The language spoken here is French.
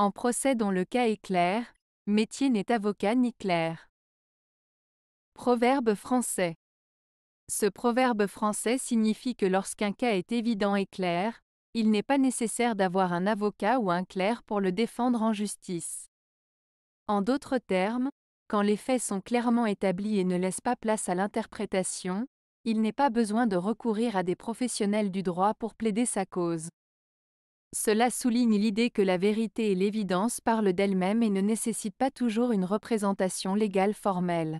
En procès dont le cas est clair, métier n'est avocat ni clerc. Proverbe français. Ce proverbe français signifie que lorsqu'un cas est évident et clair, il n'est pas nécessaire d'avoir un avocat ou un clerc pour le défendre en justice. En d'autres termes, quand les faits sont clairement établis et ne laissent pas place à l'interprétation, il n'est pas besoin de recourir à des professionnels du droit pour plaider sa cause. Cela souligne l'idée que la vérité et l'évidence parlent d'elles-mêmes et ne nécessitent pas toujours une représentation légale formelle.